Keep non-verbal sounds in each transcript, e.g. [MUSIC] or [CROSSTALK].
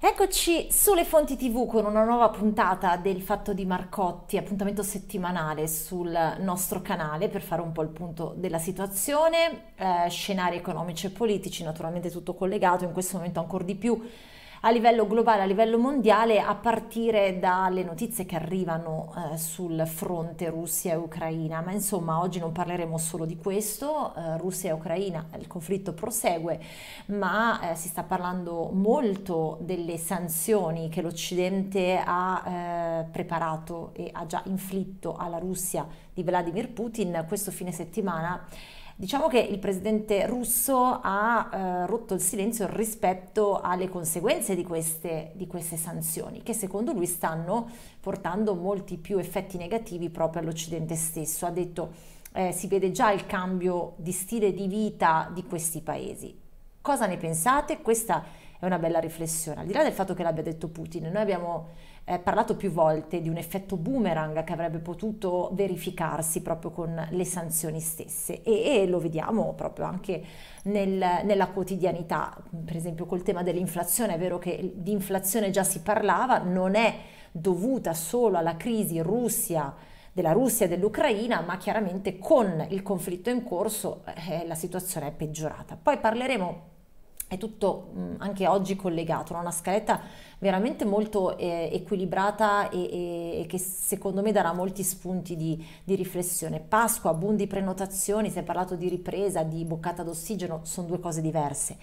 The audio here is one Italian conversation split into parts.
Eccoci sulle fonti TV con una nuova puntata del Fatto di Marcotti, appuntamento settimanale sul nostro canale per fare un po' il punto della situazione, eh, scenari economici e politici, naturalmente tutto collegato, in questo momento ancora di più a livello globale, a livello mondiale, a partire dalle notizie che arrivano eh, sul fronte Russia Ucraina. Ma insomma, oggi non parleremo solo di questo, eh, Russia Ucraina, il conflitto prosegue, ma eh, si sta parlando molto delle sanzioni che l'Occidente ha eh, preparato e ha già inflitto alla Russia di Vladimir Putin questo fine settimana Diciamo che il presidente russo ha eh, rotto il silenzio rispetto alle conseguenze di queste, di queste sanzioni, che secondo lui stanno portando molti più effetti negativi proprio all'Occidente stesso. Ha detto eh, si vede già il cambio di stile di vita di questi paesi. Cosa ne pensate? Questa è una bella riflessione, al di là del fatto che l'abbia detto Putin. Noi abbiamo eh, parlato più volte di un effetto boomerang che avrebbe potuto verificarsi proprio con le sanzioni stesse e, e lo vediamo proprio anche nel, nella quotidianità, per esempio col tema dell'inflazione, è vero che di inflazione già si parlava, non è dovuta solo alla crisi Russia della Russia e dell'Ucraina, ma chiaramente con il conflitto in corso eh, la situazione è peggiorata. Poi parleremo è tutto mh, anche oggi collegato, no? una scaletta veramente molto eh, equilibrata e, e, e, che secondo me darà molti spunti di, di, riflessione. Pasqua, boom di prenotazioni, si è parlato di ripresa, di boccata d'ossigeno, sono due cose diverse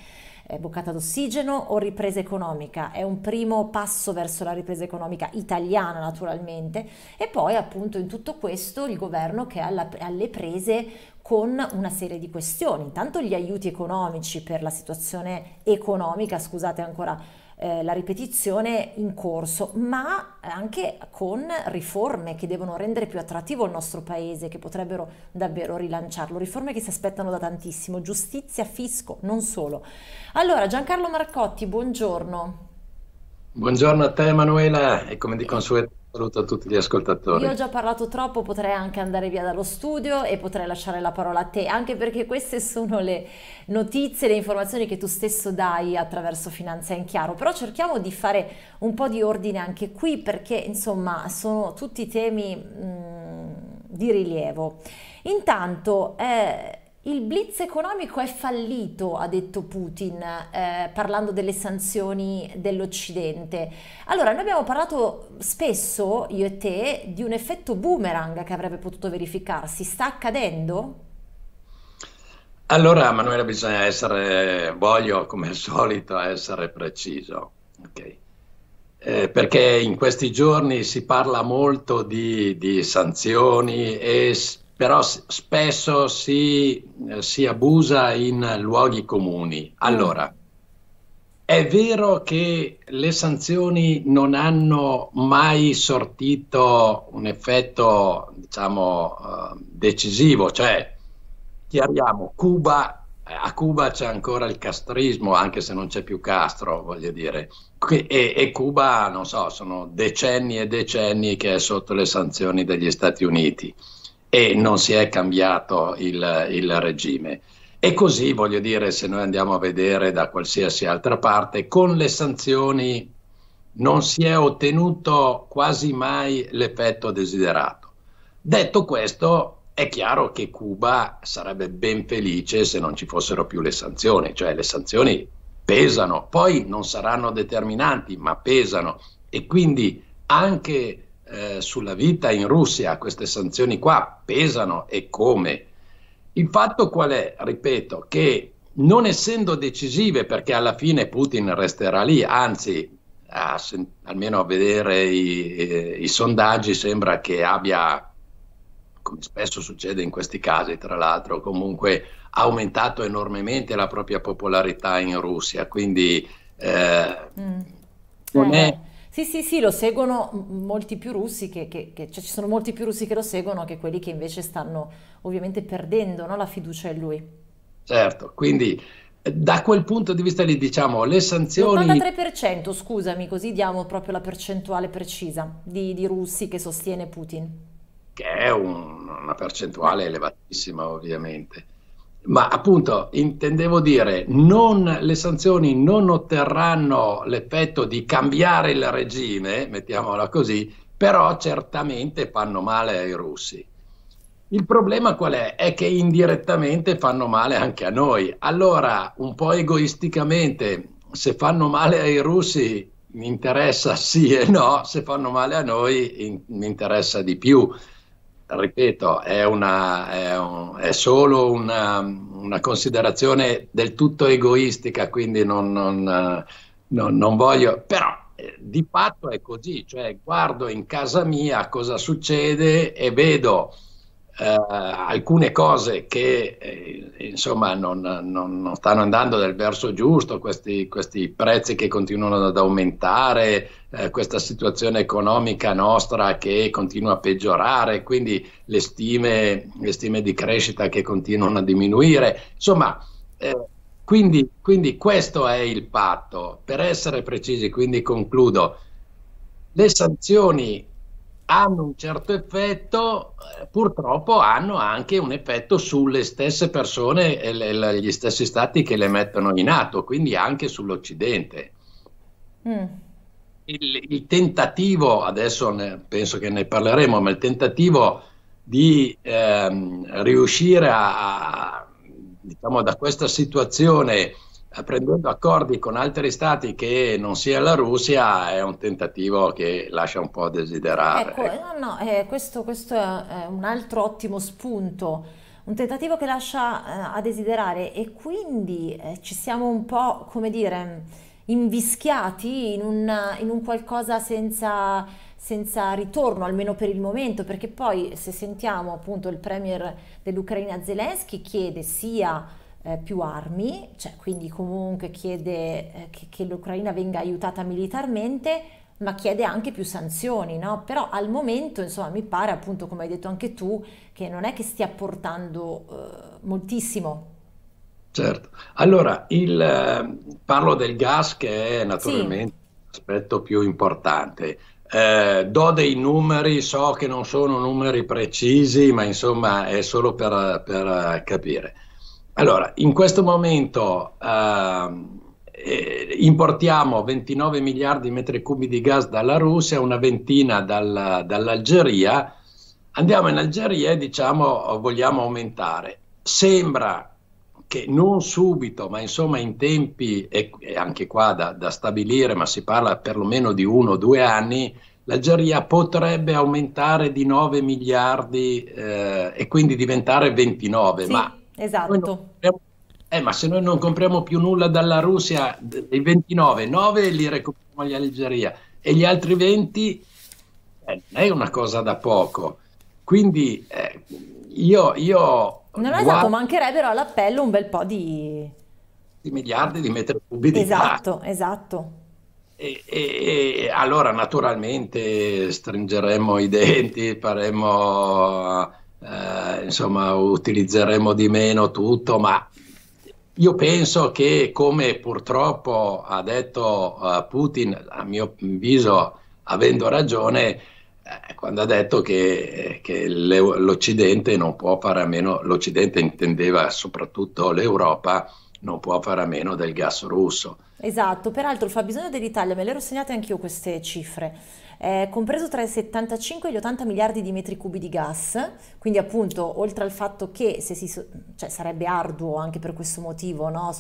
boccata d'ossigeno o ripresa economica. È un primo passo verso la ripresa economica italiana naturalmente e poi appunto in tutto questo il governo che è alle prese con una serie di questioni. Intanto gli aiuti economici per la situazione economica, scusate ancora eh, la ripetizione in corso, ma anche con riforme che devono rendere più attrattivo il nostro paese, che potrebbero davvero rilanciarlo, riforme che si aspettano da tantissimo, giustizia, fisco, non solo. Allora, Giancarlo Marcotti, buongiorno. Buongiorno a te Emanuela e come di consueto saluto a tutti gli ascoltatori. Io ho già parlato troppo, potrei anche andare via dallo studio e potrei lasciare la parola a te, anche perché queste sono le notizie, le informazioni che tu stesso dai attraverso Finanza in Chiaro, però cerchiamo di fare un po' di ordine anche qui perché insomma sono tutti temi mh, mm, di rilievo. Intanto... Eh, il blitz economico è fallito, ha detto Putin, eh, parlando delle sanzioni dell'Occidente. Allora, noi abbiamo parlato spesso, io e te, di un effetto boomerang che avrebbe potuto verificarsi. Sta accadendo? Allora, Manuela, bisogna essere, voglio come al solito essere preciso, ok? eh, perché in questi giorni si parla molto di, di sanzioni e però spesso si, eh, si abusa in luoghi comuni. Mm. Allora, è vero che le sanzioni non hanno mai sortito un effetto, diciamo, eh, decisivo, cioè chiariamo, Cuba, eh, a Cuba c'è ancora il castrismo, anche se non c'è più Castro, voglio dire, e, e Cuba, non so, sono decenni e decenni che è sotto le sanzioni degli Stati Uniti e non si è cambiato il, il regime. E così voglio dire, se noi andiamo a vedere da qualsiasi altra parte, con le sanzioni non si è ottenuto quasi mai l'effetto desiderato. Detto questo, è chiaro che Cuba sarebbe ben felice se non ci fossero più le sanzioni, cioè le sanzioni pesano, poi non saranno determinanti, ma pesano e quindi anche eh, sulla vita in Russia, queste sanzioni qua pesano e come. Il fatto qual è? Ripeto, che non essendo decisive, perché alla fine Putin resterà lì, anzi, a sen- almeno a vedere i, i, eh, i, sondaggi, sembra che abbia, come spesso succede in questi casi, tra l'altro, comunque aumentato enormemente la propria popolarità in Russia. Quindi eh, mm. non è sì, sì, sì, lo seguono molti più russi, che, che, che cioè ci sono molti più russi che lo seguono che quelli che invece stanno ovviamente perdendo no, la fiducia in lui. Certo, quindi eh, da quel punto di vista lì diciamo le sanzioni... L'83%, scusami, così diamo proprio la percentuale precisa di, di russi che sostiene Putin. Che è un, una percentuale elevatissima ovviamente. Ma appunto intendevo dire, non, le sanzioni non otterranno l'effetto di cambiare il regime, mettiamola così, però certamente fanno male ai russi. Il problema qual è? È che indirettamente fanno male anche a noi. Allora, un po' egoisticamente, se fanno male ai russi mi interessa sì e no, se fanno male a noi in, mi interessa di più ripeto, è, una, è, un, è solo una, una, considerazione del tutto egoistica, quindi non, non, non, non voglio, però eh, di fatto è così, cioè guardo in casa mia cosa succede e vedo eh, alcune cose che eh, insomma non, non, non, stanno andando nel verso giusto, questi, questi prezzi che continuano ad aumentare, eh, questa situazione economica nostra che continua a peggiorare, quindi le stime, le stime di crescita che continuano a diminuire, insomma. Eh, quindi, quindi, questo è il patto. Per essere precisi, quindi concludo, le sanzioni hanno un certo effetto, eh, purtroppo hanno anche un effetto sulle stesse persone e le, gli stessi stati che le mettono in atto, quindi anche sull'Occidente. Mm. Il, il, tentativo, adesso ne, penso che ne parleremo, ma il tentativo di ehm, riuscire a, diciamo, da questa situazione prendendo accordi con altri stati che non sia la Russia è un tentativo che lascia un po' a desiderare. Ecco, eh, no, no, eh, questo, questo, è un altro ottimo spunto, un tentativo che lascia eh, a desiderare e quindi eh, ci siamo un po', come dire, invischiati in un, in un qualcosa senza, senza ritorno, almeno per il momento, perché poi se sentiamo appunto il premier dell'Ucraina Zelensky chiede sia eh, più armi, cioè quindi comunque chiede eh, che, che l'Ucraina venga aiutata militarmente, ma chiede anche più sanzioni, no? Però al momento, insomma, mi pare, appunto, come hai detto anche tu, che non è che stia portando eh, moltissimo. Certo. Allora, il, eh, parlo del gas che è naturalmente sì. l'aspetto più importante. Eh, do dei numeri, so che non sono numeri precisi, ma insomma è solo per, per capire. Allora, in questo momento ehm, eh, importiamo 29 miliardi di metri cubi di gas dalla Russia, una ventina dal, dall'Algeria. Andiamo in Algeria e diciamo vogliamo aumentare. Sembra che non subito, ma insomma in tempi, e, anche qua da, da, stabilire, ma si parla perlomeno di uno o due anni, l'Algeria potrebbe aumentare di 9 miliardi eh, e quindi diventare 29, sì. ma Esatto. Eh, ma se noi non compriamo più nulla dalla Russia, dei 29, 9 li recuperiamo gli Algeria e gli altri 20 eh, non è una cosa da poco. Quindi eh, io, io... Non è esatto, mancherebbero all'appello un bel po' di... di miliardi di metri cubi di Esatto, pacco. esatto. E, e, e, allora naturalmente stringeremmo i denti, faremmo eh, insomma, utilizzeremo di meno tutto, ma io penso che, come purtroppo ha detto uh, Putin, a mio avviso avendo ragione, eh, quando ha detto che, che l'Occidente non può fare a meno, l'Occidente intendeva soprattutto l'Europa, non può fare a meno del gas russo. Esatto, peraltro il fabbisogno dell'Italia, me le ero segnate anch'io queste cifre eh, compreso tra i 75 e gli 80 miliardi di metri cubi di gas, quindi appunto oltre al fatto che si, cioè, sarebbe arduo anche per questo motivo no?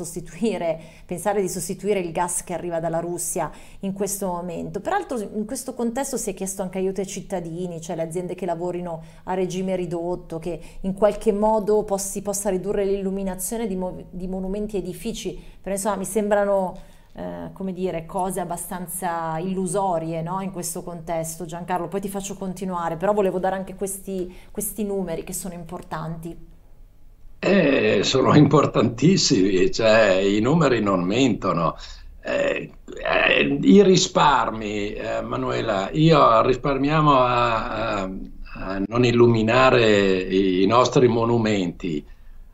pensare di sostituire il gas che arriva dalla Russia in questo momento. Peraltro in questo contesto si è chiesto anche aiuto ai cittadini, cioè le aziende che lavorino a regime ridotto, che in qualche modo poss si possa ridurre l'illuminazione di, di monumenti e edifici, però insomma mi sembrano eh, come dire, cose abbastanza illusorie no? in questo contesto. Giancarlo, poi ti faccio continuare, però volevo dare anche questi, questi numeri che sono importanti. Eh, sono importantissimi, cioè, i numeri non mentono. Eh, eh, I risparmi, eh, Manuela, io risparmiamo a, a, a, non illuminare i nostri monumenti,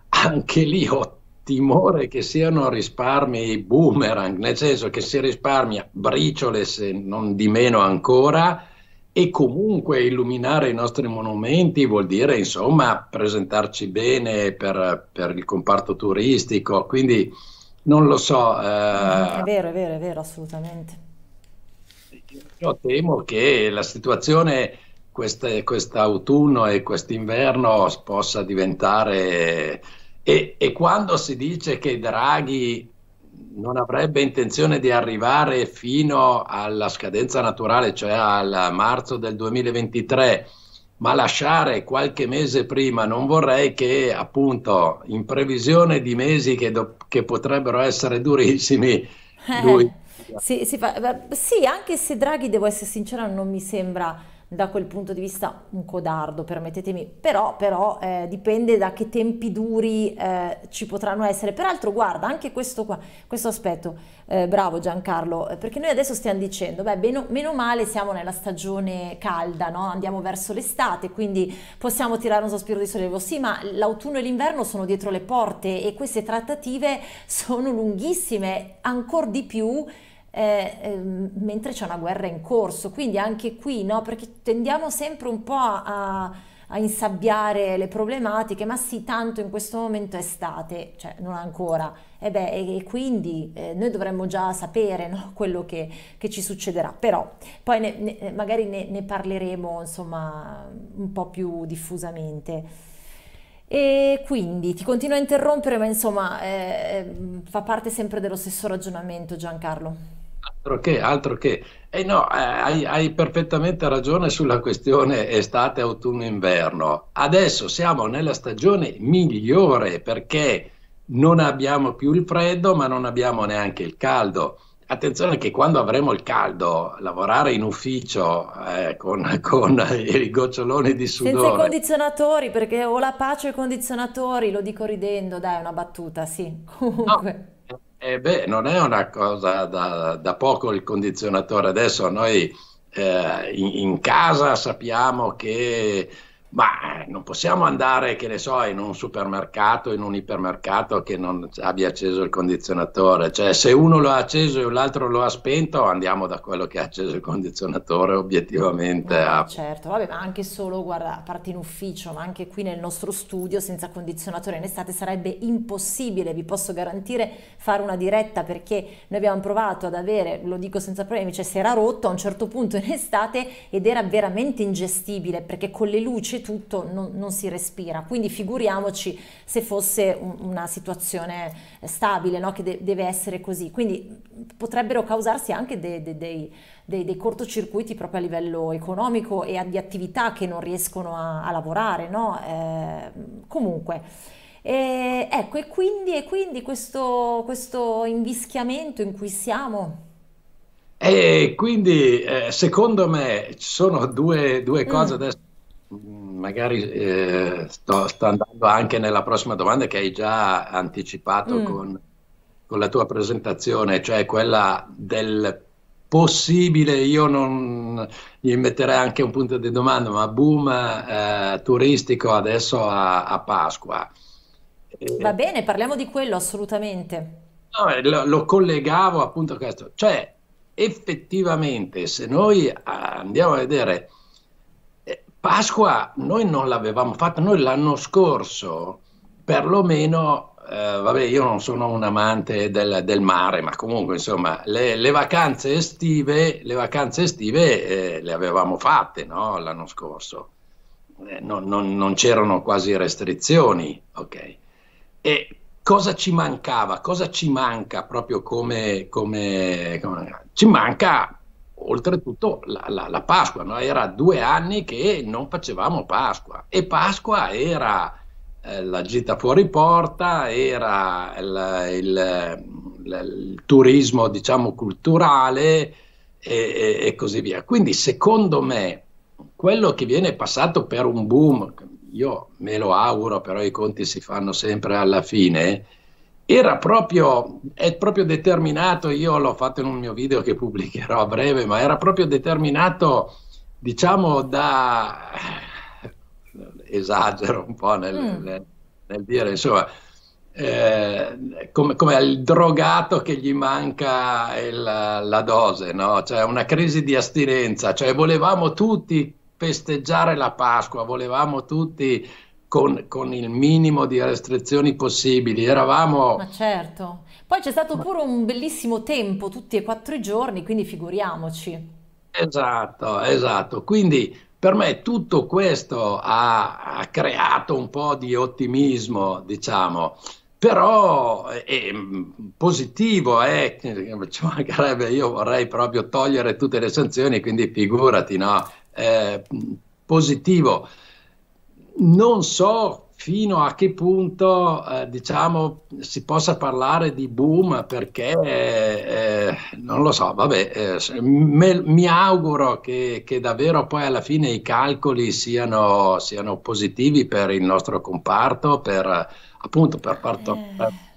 anche lì ho timore che siano risparmi boomerang, nel senso che si risparmia briciole se non di meno ancora e comunque illuminare i nostri monumenti vuol dire insomma presentarci bene per, per il comparto turistico, quindi non lo so. Eh, è vero, è vero, è vero, assolutamente. Io temo che la situazione quest'autunno e quest'inverno possa diventare e, e quando si dice che Draghi non avrebbe intenzione di arrivare fino alla scadenza naturale, cioè al marzo del 2023, ma lasciare qualche mese prima, non vorrei che appunto in previsione di mesi che, do- che potrebbero essere durissimi, eh, lui... Eh, sì, fa... sì, anche se Draghi, devo essere sincera, non mi sembra da quel punto di vista un codardo, permettetemi, però, però eh, dipende da che tempi duri eh, ci potranno essere. Peraltro guarda anche questo qua, questo aspetto, eh, bravo Giancarlo, eh, perché noi adesso stiamo dicendo, beh, meno, meno male siamo nella stagione calda, no? andiamo verso l'estate, quindi possiamo tirare un sospiro di sollievo, sì, ma l'autunno e l'inverno sono dietro le porte e queste trattative [LAUGHS] sono lunghissime, ancora di più eh, eh, mentre c'è una guerra in corso. Quindi anche qui, no? perché tendiamo sempre un po' a, a insabbiare le problematiche, ma sì, tanto in questo momento è estate, cioè non ancora, e, beh, e, e quindi eh, noi dovremmo già sapere no, [LAUGHS] quello che, che, ci succederà, però poi ne, ne, eh, magari ne, ne, parleremo insomma un po' più diffusamente. E quindi ti continuo a interrompere, ma insomma eh, eh fa parte sempre dello stesso ragionamento Giancarlo altro che, altro che. E no, eh, hai, hai, perfettamente ragione sulla questione estate, autunno, inverno. Adesso siamo nella stagione migliore perché non abbiamo più il freddo, ma non abbiamo neanche il caldo. Attenzione che quando avremo il caldo, lavorare in ufficio eh, con, [LAUGHS] con i goccioloni di sudore... Senza i condizionatori, perché o la pace o i condizionatori, lo dico ridendo, dai, una battuta, sì, comunque... No eh beh, non è una cosa da, da poco il condizionatore. Adesso noi eh, in, in, casa sappiamo che ma eh, non possiamo andare, che ne so, in un supermercato, in un ipermercato che non abbia acceso il condizionatore. Cioè, se uno lo ha acceso e l'altro lo ha spento, andiamo da quello che ha acceso il condizionatore obiettivamente. No, ah, a... Certo, vabbè, ma anche solo, guarda, a parte in ufficio, ma anche qui nel nostro studio senza condizionatore in estate sarebbe impossibile, vi posso garantire, fare una diretta perché noi abbiamo provato ad avere, lo dico senza problemi, cioè si era rotto a un certo punto in estate ed era veramente ingestibile perché con le luci tutto, non, non si respira. Quindi figuriamoci se fosse un, una situazione eh, stabile, no? che de deve essere così. Quindi potrebbero causarsi anche dei, dei, dei, dei, cortocircuiti proprio a livello economico e di attività che non riescono a, a lavorare. No? Eh, comunque. E, ecco, e quindi, e quindi questo, questo invischiamento in cui siamo. E quindi eh, secondo me ci sono due, due mm. cose mm. adesso Magari eh, sto, sto, andando anche nella prossima domanda che hai già anticipato mm. con, con, la tua presentazione, cioè quella del possibile, io non gli metterei anche un punto di domanda, ma boom eh, turistico adesso a, a Pasqua. Va bene, parliamo di quello assolutamente. No, eh, lo, lo, collegavo appunto a questo, cioè effettivamente se noi andiamo a vedere Pasqua noi non l'avevamo fatta, noi l'anno scorso perlomeno, eh, vabbè io non sono un amante del, del mare, ma comunque insomma le, le, vacanze estive, le vacanze estive eh, le avevamo fatte no? l'anno scorso, eh, non, non, non c'erano quasi restrizioni, ok? E cosa ci mancava? Cosa ci manca proprio come, come, come... ci manca oltretutto la, la, la Pasqua, no? era due anni che non facevamo Pasqua e Pasqua era eh, la gita fuori porta, era il, il, il, il turismo diciamo culturale e, e, così via. Quindi secondo me quello che viene passato per un boom, io me lo auguro, però i conti si fanno sempre alla fine, era proprio, è proprio determinato, io l'ho fatto in un mio video che pubblicherò a breve, ma era proprio determinato, diciamo, da... esagero un po' nel, mm. nel, nel dire, insomma, eh, come, al drogato che gli manca il, la dose, no? Cioè una crisi di astinenza, cioè volevamo tutti festeggiare la Pasqua, volevamo tutti con, con, il minimo di restrizioni possibili. Eravamo... Ma certo. Poi c'è stato pure un bellissimo tempo, tutti e quattro i giorni, quindi figuriamoci. Esatto, esatto. Quindi per me tutto questo ha, ha creato un po' di ottimismo, diciamo. Però eh, ehm, è positivo, [LAUGHS] eh? ci mancherebbe, io vorrei proprio togliere tutte le sanzioni, quindi figurati, no? È eh, positivo non so fino a che punto eh, diciamo, si possa parlare di boom perché eh, non lo so, vabbè, eh, me, mi auguro che, che, davvero poi alla fine i calcoli siano, siano positivi per il nostro comparto, per appunto per, parto, per eh.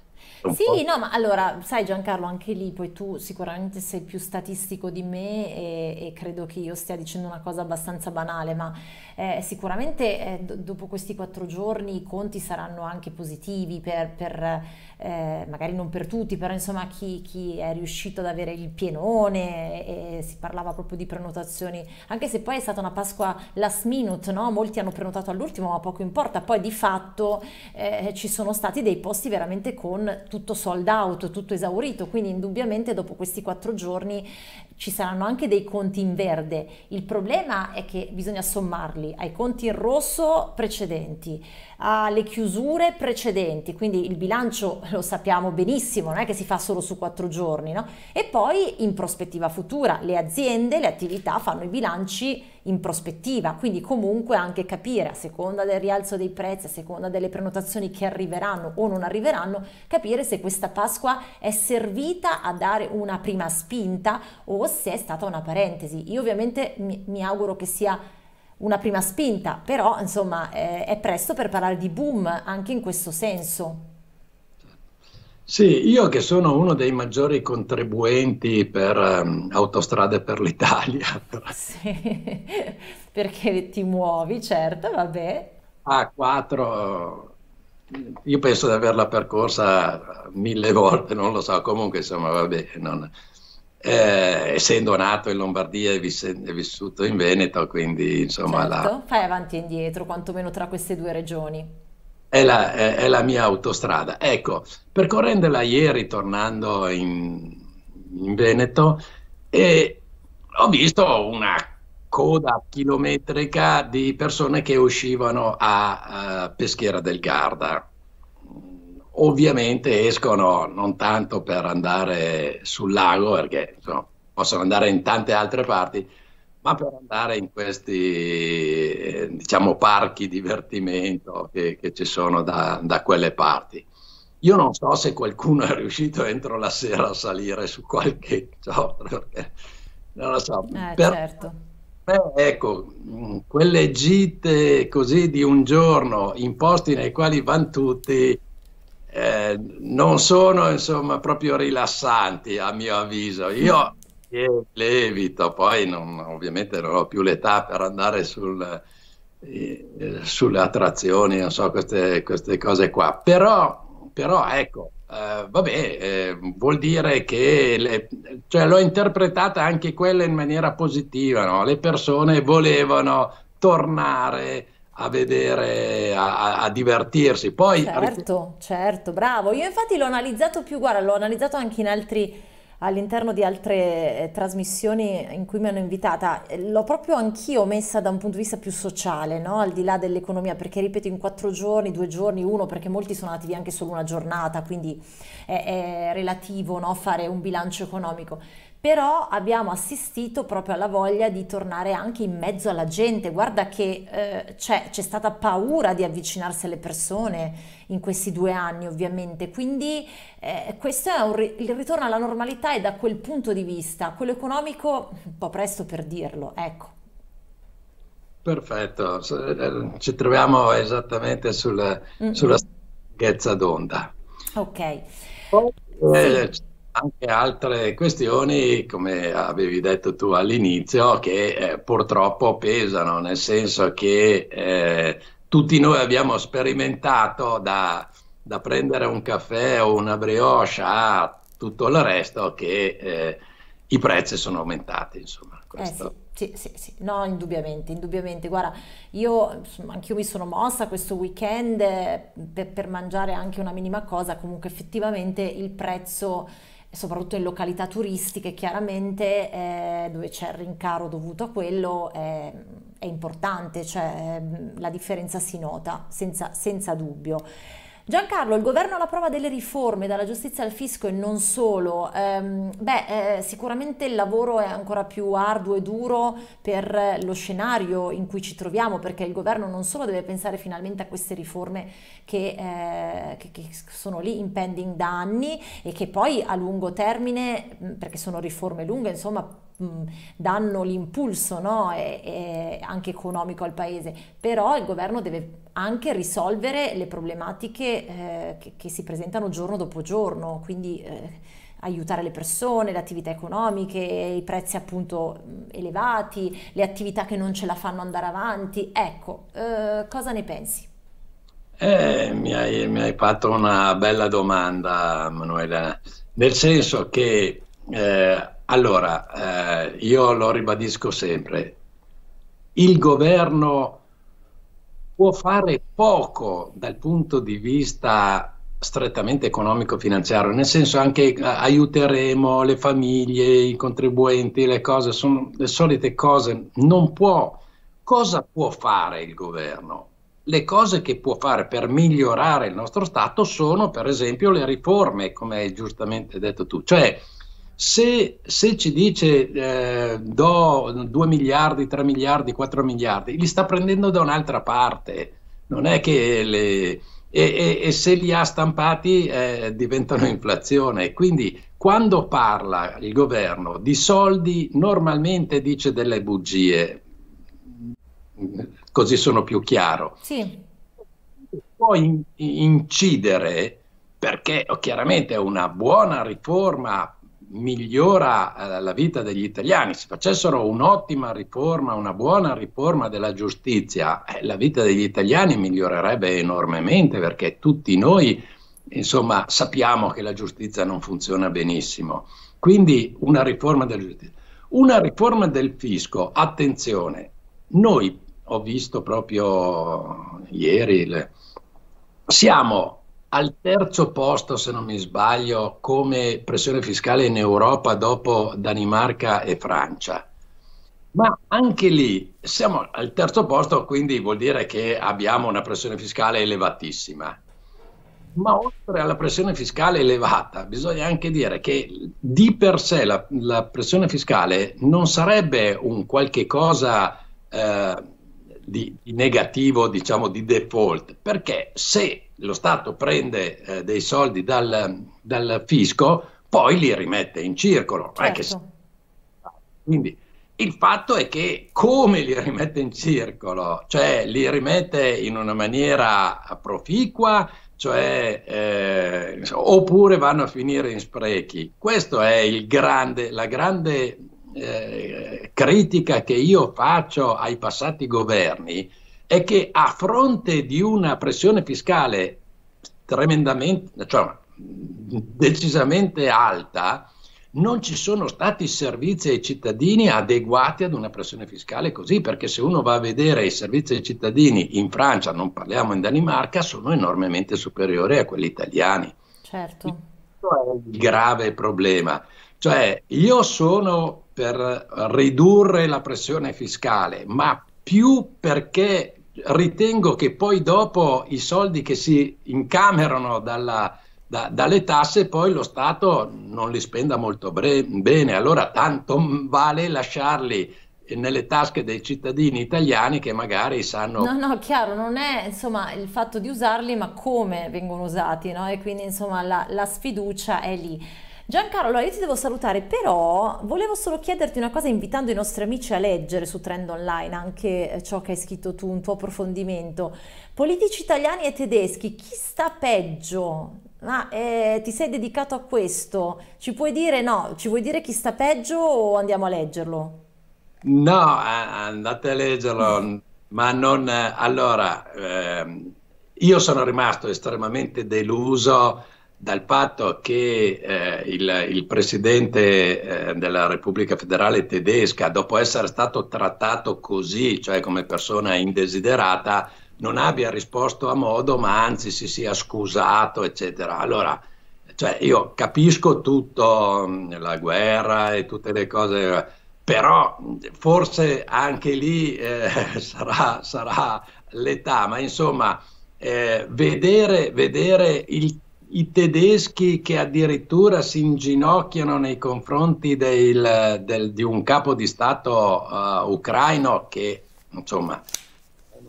Sì, po'. no, ma allora, sai Giancarlo, anche lì poi tu sicuramente sei più statistico di me e, e credo che io stia dicendo una cosa abbastanza banale, ma eh, sicuramente eh, dopo questi quattro giorni i conti saranno anche positivi per, per eh, magari non per tutti, però insomma chi, chi è riuscito ad avere il pienone e si parlava proprio di prenotazioni, anche se poi è stata una Pasqua last minute, no? molti hanno prenotato all'ultimo, ma poco importa, poi di fatto eh, ci sono stati dei posti veramente con tutto sold out, tutto esaurito, quindi indubbiamente dopo questi quattro giorni ci saranno anche dei conti in verde. Il problema è che bisogna sommarli ai conti in rosso precedenti, alle chiusure precedenti, quindi il bilancio lo sappiamo benissimo, non è che si fa solo su quattro giorni, no? E poi in prospettiva futura, le aziende, le attività fanno i bilanci in prospettiva, quindi comunque anche capire a seconda del rialzo dei prezzi, a seconda delle prenotazioni che arriveranno o non arriveranno, capire se questa Pasqua è servita a dare una prima spinta o se è stata una parentesi. Io ovviamente mi, mi auguro che sia una prima spinta, però insomma eh, è presto per parlare di boom anche in questo senso. Sì, io che sono uno dei maggiori contribuenti per um, Autostrade per l'Italia. [LAUGHS] Sì, perché ti muovi, certo, vabbè. A 4, io penso di averla percorsa mille volte, non lo so, comunque insomma, vabbè, non, eh, essendo nato in Lombardia e vissuto in Veneto, quindi insomma... Certo. La... Fai avanti e indietro, quantomeno tra queste due regioni. È la, è, è la mia autostrada. Ecco, percorrendola ieri tornando in, in Veneto, e ho visto una coda chilometrica di persone che uscivano a, a Peschiera del Garda ovviamente escono non tanto per andare sul lago, perché insomma, possono andare in tante altre parti, ma per andare in questi diciamo, parchi divertimento che, che ci sono da, da, quelle parti. Io non so se qualcuno è riuscito entro la sera a salire su qualche giorno, perché non lo so. Eh, per... certo. Beh, ecco, quelle gite così di un giorno in posti nei quali vanno tutti, eh, non sono insomma proprio rilassanti a mio avviso. Io le evito, poi non, ovviamente non ho più l'età per andare sul, eh, sulle attrazioni, non so, queste, queste cose qua. Però, però ecco, eh, vabbè, eh, vuol dire che le, cioè, l'ho interpretata anche quella in maniera positiva, no? le persone volevano tornare a vedere, a, a, divertirsi. Poi, certo, certo, bravo. Io infatti l'ho analizzato più, guarda, l'ho analizzato anche in altri, all'interno di altre eh, trasmissioni in cui mi hanno invitata. L'ho proprio anch'io messa da un punto di vista più sociale, no? al di là dell'economia, perché ripeto in quattro giorni, due giorni, uno, perché molti sono andati via anche solo una giornata, quindi è, è relativo no? fare un bilancio economico però abbiamo assistito proprio alla voglia di tornare anche in mezzo alla gente, guarda che eh, c'è, c'è stata paura di avvicinarsi alle persone in questi due anni ovviamente, quindi eh, questo è ri- il ritorno alla normalità e da quel punto di vista, quello economico, un po' presto per dirlo, ecco. Perfetto, eh, ci troviamo esattamente sulla, mm-hmm. d'onda. Ok. Oh, eh, sì anche altre questioni, come avevi detto tu all'inizio, che eh, purtroppo pesano, nel senso che eh, tutti noi abbiamo sperimentato da, da, prendere un caffè o una brioche a tutto il resto che eh, i prezzi sono aumentati, insomma. Eh, questo. Sì, sì, sì, no, indubbiamente, indubbiamente. Guarda, io anch'io mi sono mossa questo weekend eh, per, per, mangiare anche una minima cosa, comunque effettivamente il prezzo soprattutto in località turistiche chiaramente eh, dove c'è il rincaro dovuto a quello eh, è importante, cioè ehm, la differenza si nota senza, senza dubbio. Giancarlo, il governo alla prova delle riforme, dalla giustizia al fisco e non solo, ehm, beh, eh, sicuramente il lavoro è ancora più arduo e duro per lo scenario in cui ci troviamo, perché il governo non solo deve pensare finalmente a queste riforme che, eh, che, che sono lì in pending da anni e che poi a lungo termine, perché sono riforme lunghe, insomma, danno l'impulso no? e, e anche economico al paese, però il governo deve anche risolvere le problematiche eh, che, che, si presentano giorno dopo giorno, quindi eh, aiutare le persone, le attività economiche, i prezzi appunto elevati, le attività che non ce la fanno andare avanti. Ecco, eh, cosa ne pensi? Eh, mi hai, mi, hai, fatto una bella domanda, Manuela, nel senso che eh, allora, eh, io lo ribadisco sempre, il governo può fare poco dal punto di vista strettamente economico-finanziario, nel senso anche eh, aiuteremo le famiglie, i contribuenti, le cose, sono le solite cose, non può. Cosa può fare il governo? Le cose che può fare per migliorare il nostro Stato sono per esempio le riforme, come hai giustamente detto tu, cioè se, se ci dice eh, do 2 miliardi, 3 miliardi, 4 miliardi, li sta prendendo da un'altra parte, non è che le, e, e, e, se li ha stampati eh, diventano inflazione. Quindi quando parla il governo di soldi normalmente dice delle bugie, così sono più chiaro. Sì. Può in, incidere perché chiaramente una buona riforma migliora eh, la vita degli italiani. Se facessero un'ottima riforma, una buona riforma della giustizia, eh, la vita degli italiani migliorerebbe enormemente perché tutti noi, insomma, sappiamo che la giustizia non funziona benissimo. Quindi una riforma della giustizia. Una riforma del fisco, attenzione, noi ho visto proprio ieri, le, siamo al terzo posto, se non mi sbaglio, come pressione fiscale in Europa dopo Danimarca e Francia. Ma anche lì siamo al terzo posto, quindi vuol dire che abbiamo una pressione fiscale elevatissima. Ma oltre alla pressione fiscale elevata, bisogna anche dire che di per sé la, la pressione fiscale non sarebbe un qualche cosa eh, di, di negativo, diciamo, di default, perché se lo Stato prende eh, dei soldi dal, dal, fisco, poi li rimette in circolo. Certo. Quindi il fatto è che come li rimette in circolo, cioè li rimette in una maniera proficua, cioè, eh, oppure vanno a finire in sprechi. Questa è grande, la grande eh, critica che io faccio ai passati governi è che a fronte di una pressione fiscale tremendamente, cioè decisamente alta, non ci sono stati servizi ai cittadini adeguati ad una pressione fiscale così, perché se uno va a vedere i servizi ai cittadini in Francia, non parliamo in Danimarca, sono enormemente superiori a quelli italiani. Certo. Questo è il grave problema. Cioè, io sono per ridurre la pressione fiscale, ma più perché ritengo che poi dopo i soldi che si incamerano dalla, da, dalle tasse poi lo Stato non li spenda molto bre- bene, allora tanto vale lasciarli nelle tasche dei cittadini italiani che magari sanno... No, no, chiaro, non è insomma il fatto di usarli ma come vengono usati, no? E quindi insomma la, la sfiducia è lì. Giancarlo, allora io ti devo salutare, però volevo solo chiederti una cosa invitando i nostri amici a leggere su Trend Online anche eh, ciò che hai scritto tu, un tuo approfondimento. Politici italiani e tedeschi, chi sta peggio? Ma ah, eh, ti sei dedicato a questo? Ci puoi dire no? Ci vuoi dire chi sta peggio o andiamo a leggerlo? No, eh, andate a leggerlo, [LAUGHS] ma non... Eh, allora, eh, io sono rimasto estremamente deluso dal fatto che eh, il, il, presidente eh, della Repubblica Federale tedesca, dopo essere stato trattato così, cioè come persona indesiderata, non abbia risposto a modo, ma anzi si sia scusato, eccetera. Allora, cioè, io capisco tutto, la guerra e tutte le cose, però forse anche lì eh, [LAUGHS] sarà, sarà l'età, ma insomma... Eh, vedere, vedere, il i tedeschi che addirittura si inginocchiano nei confronti del, del, di un capo di Stato uh, ucraino che insomma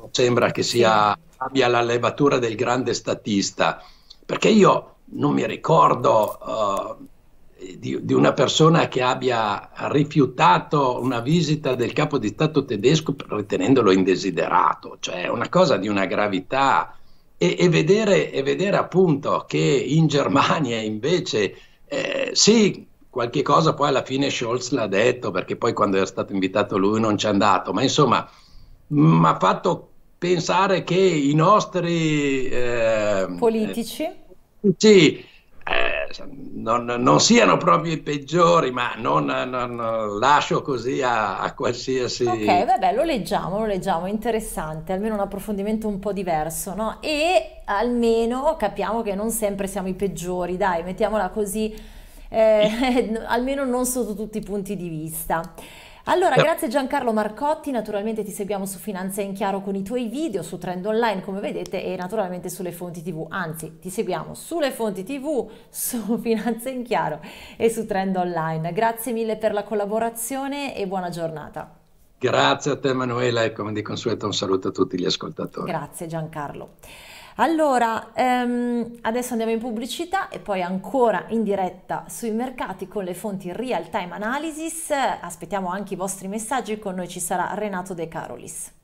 sembra che sia, abbia la levatura del grande statista, perché io non mi ricordo uh, di, di una persona che abbia rifiutato una visita del capo di Stato tedesco ritenendolo indesiderato, cioè una cosa di una gravità e, e, vedere, e vedere, appunto che in Germania invece eh, sì, qualche cosa poi alla fine Scholz l'ha detto perché poi quando era stato invitato lui non c'è andato, ma insomma mi mm, ha fatto pensare che i nostri eh, politici sì, cioè, non, non, siano proprio i peggiori, ma non, non lascio così a, a, qualsiasi... Ok, vabbè, lo leggiamo, lo leggiamo, interessante, almeno un approfondimento un po' diverso, no? E almeno capiamo che non sempre siamo i peggiori, dai, mettiamola così, eh, [LAUGHS] almeno non sotto tutti i punti di vista. Allora, eh. grazie Giancarlo Marcotti, naturalmente ti seguiamo su Finanza in Chiaro con i tuoi video, su Trend Online come vedete e naturalmente sulle fonti TV, anzi ti seguiamo sulle fonti TV, [LAUGHS] su Finanza in Chiaro e su Trend Online. Grazie mille per la collaborazione e buona giornata. Grazie a te Emanuela e come di consueto un saluto a tutti gli ascoltatori. Grazie Giancarlo. Allora, ehm, adesso andiamo in pubblicità e poi ancora in diretta sui mercati con le fonti Real Time Analysis. Aspettiamo anche i vostri messaggi, con noi ci sarà Renato De Carolis.